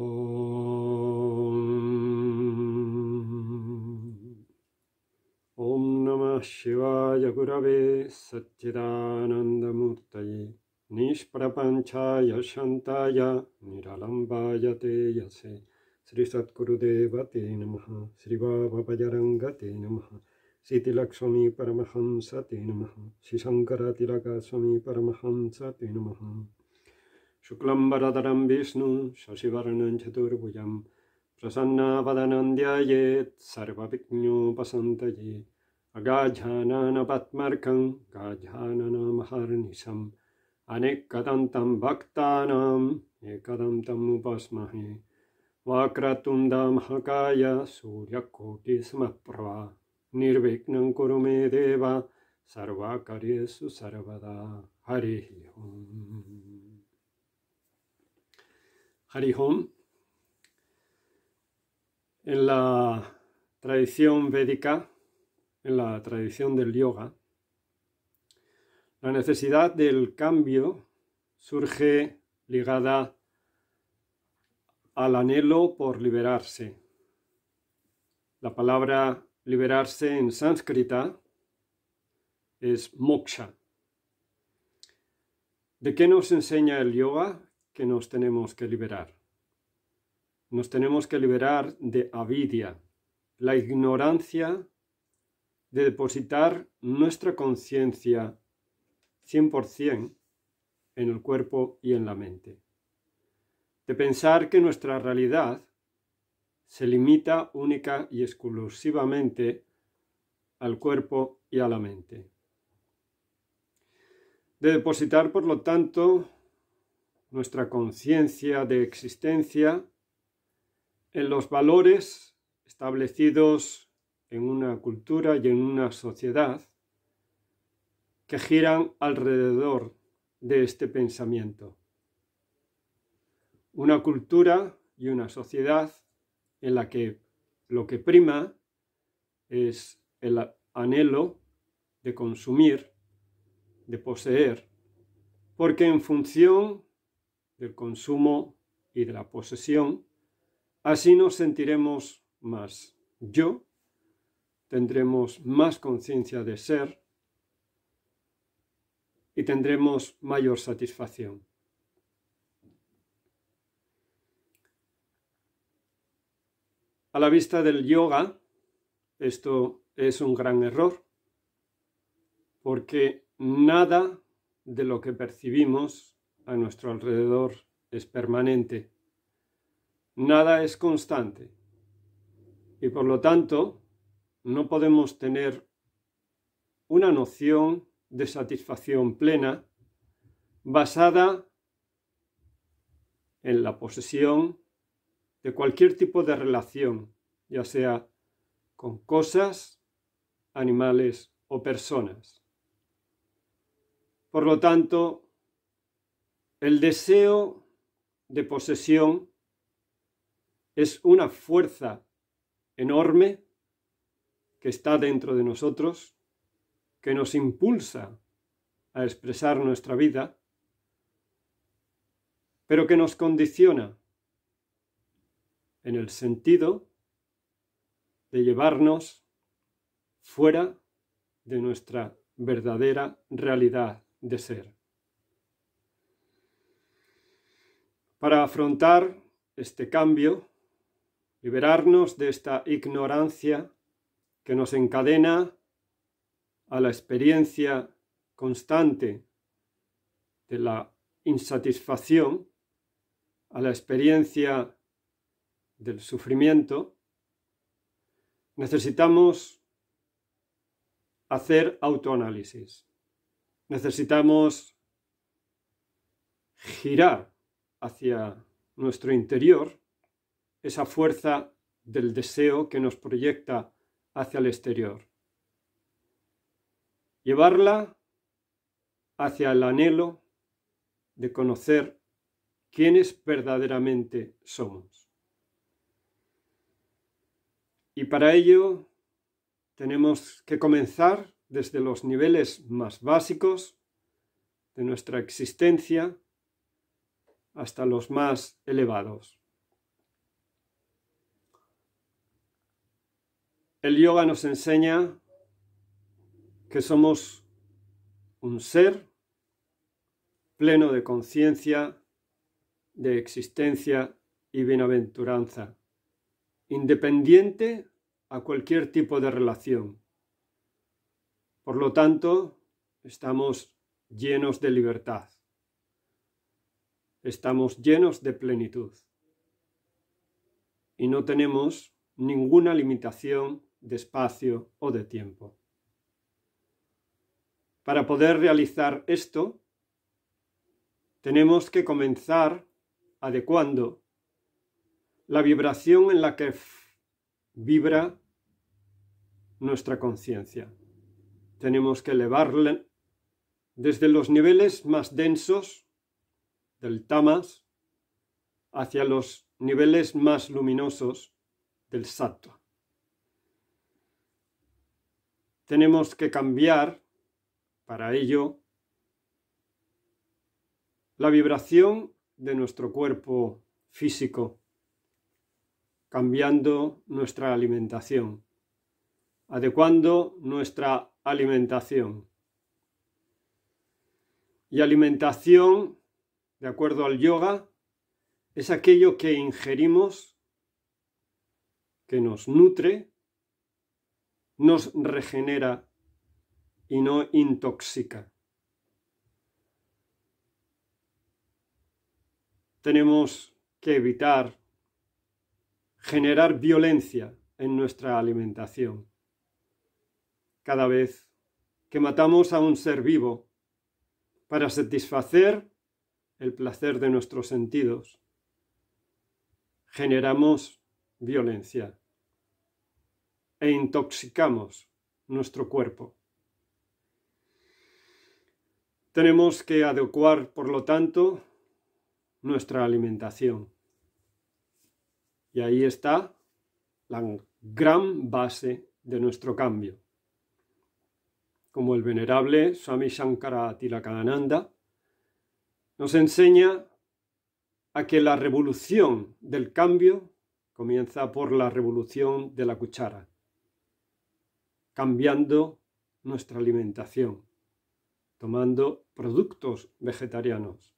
ॐ नमः शिवाय गुरवे सच्चिदानन्दमूर्तये निष्प्रपञ्चाय शान्ताय निरलम्बाय ते यसे श्रीसद्गुरुदेवते नमः श्रीवाभजरङ्गते नमः शीतिलक्ष्मी ते नमः श्रीशङ्करतिलकस्वामी परमहंस ते नमः शुक्लम्बरधरं विष्णु शशिवर्णं चतुर्भुजं प्रसन्नावदनं ध्यायेत् सर्वविज्ञोपसन्तये अगाझाननपत्मर्कं गाझाननमहर्निशम् अनेकदन्तं भक्तानाम् एकदन्तम् उपस्महे वाक्रतुन्दमहकाय सूर्यकोटिसमप्रभा निर्विघ्नं कुरु मे देव सर्वाकार्येषु सर्वदा हरिः ओम् Harihom. En la tradición védica, en la tradición del yoga, la necesidad del cambio surge ligada al anhelo por liberarse. La palabra liberarse en sánscrita es moksha. ¿De qué nos enseña el yoga? nos tenemos que liberar. Nos tenemos que liberar de avidia, la ignorancia de depositar nuestra conciencia 100% en el cuerpo y en la mente. De pensar que nuestra realidad se limita única y exclusivamente al cuerpo y a la mente. De depositar, por lo tanto, nuestra conciencia de existencia en los valores establecidos en una cultura y en una sociedad que giran alrededor de este pensamiento. Una cultura y una sociedad en la que lo que prima es el anhelo de consumir, de poseer, porque en función del consumo y de la posesión, así nos sentiremos más yo, tendremos más conciencia de ser y tendremos mayor satisfacción. A la vista del yoga, esto es un gran error, porque nada de lo que percibimos a nuestro alrededor es permanente. Nada es constante. Y por lo tanto, no podemos tener una noción de satisfacción plena basada en la posesión de cualquier tipo de relación, ya sea con cosas, animales o personas. Por lo tanto, el deseo de posesión es una fuerza enorme que está dentro de nosotros, que nos impulsa a expresar nuestra vida, pero que nos condiciona en el sentido de llevarnos fuera de nuestra verdadera realidad de ser. para afrontar este cambio, liberarnos de esta ignorancia que nos encadena a la experiencia constante de la insatisfacción, a la experiencia del sufrimiento, necesitamos hacer autoanálisis. Necesitamos girar hacia nuestro interior, esa fuerza del deseo que nos proyecta hacia el exterior. Llevarla hacia el anhelo de conocer quiénes verdaderamente somos. Y para ello tenemos que comenzar desde los niveles más básicos de nuestra existencia, hasta los más elevados. El yoga nos enseña que somos un ser pleno de conciencia, de existencia y bienaventuranza, independiente a cualquier tipo de relación. Por lo tanto, estamos llenos de libertad estamos llenos de plenitud y no tenemos ninguna limitación de espacio o de tiempo. Para poder realizar esto, tenemos que comenzar adecuando la vibración en la que vibra nuestra conciencia. Tenemos que elevarla desde los niveles más densos del tamas hacia los niveles más luminosos del sattva. Tenemos que cambiar para ello la vibración de nuestro cuerpo físico, cambiando nuestra alimentación, adecuando nuestra alimentación. Y alimentación de acuerdo al yoga, es aquello que ingerimos, que nos nutre, nos regenera y no intoxica. Tenemos que evitar generar violencia en nuestra alimentación. Cada vez que matamos a un ser vivo para satisfacer el placer de nuestros sentidos, generamos violencia e intoxicamos nuestro cuerpo. Tenemos que adecuar, por lo tanto, nuestra alimentación. Y ahí está la gran base de nuestro cambio. Como el venerable Swami Shankara Tilakananda nos enseña a que la revolución del cambio comienza por la revolución de la cuchara, cambiando nuestra alimentación, tomando productos vegetarianos,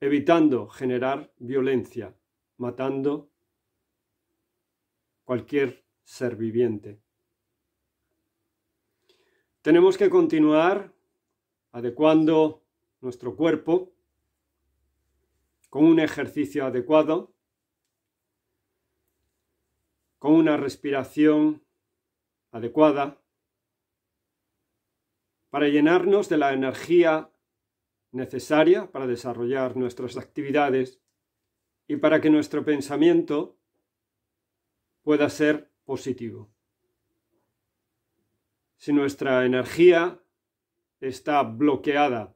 evitando generar violencia, matando cualquier ser viviente. Tenemos que continuar adecuando nuestro cuerpo con un ejercicio adecuado, con una respiración adecuada, para llenarnos de la energía necesaria para desarrollar nuestras actividades y para que nuestro pensamiento pueda ser positivo. Si nuestra energía está bloqueada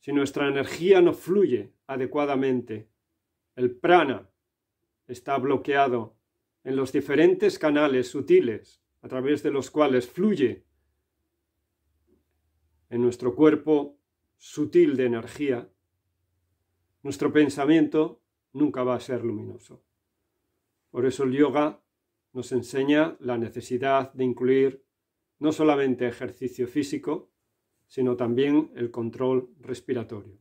si nuestra energía no fluye adecuadamente, el prana está bloqueado en los diferentes canales sutiles a través de los cuales fluye en nuestro cuerpo sutil de energía, nuestro pensamiento nunca va a ser luminoso. Por eso el yoga nos enseña la necesidad de incluir no solamente ejercicio físico, sino también el control respiratorio.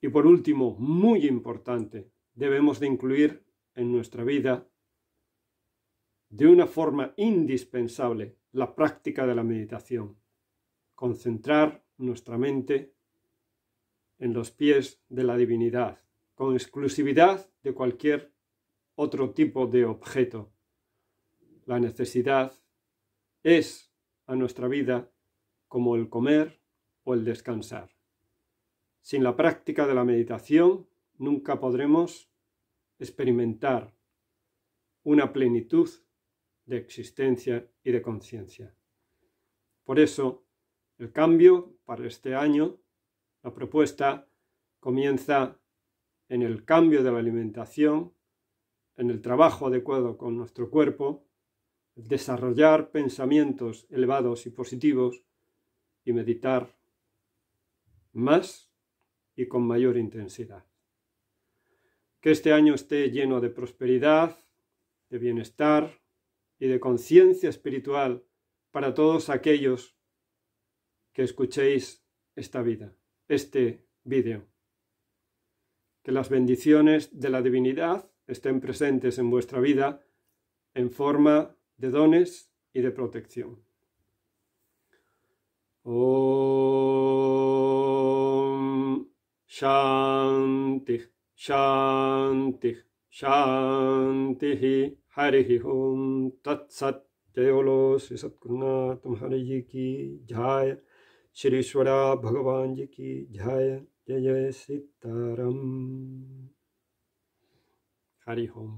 Y por último, muy importante, debemos de incluir en nuestra vida de una forma indispensable la práctica de la meditación, concentrar nuestra mente en los pies de la divinidad, con exclusividad de cualquier otro tipo de objeto. La necesidad es a nuestra vida como el comer o el descansar. Sin la práctica de la meditación nunca podremos experimentar una plenitud de existencia y de conciencia. Por eso, el cambio para este año, la propuesta comienza en el cambio de la alimentación, en el trabajo adecuado con nuestro cuerpo, desarrollar pensamientos elevados y positivos meditar más y con mayor intensidad. Que este año esté lleno de prosperidad, de bienestar y de conciencia espiritual para todos aquellos que escuchéis esta vida, este vídeo. Que las bendiciones de la divinidad estén presentes en vuestra vida en forma de dones y de protección. ॐ शान्तिः शान्तिः शान्तिः हरिः ॐ तत्सत् जयोलो श्री सतगुरुनाथ महाराज जी की जय श्रीश्वरा भगवान जी की जय जय जय सीताराम हरिओम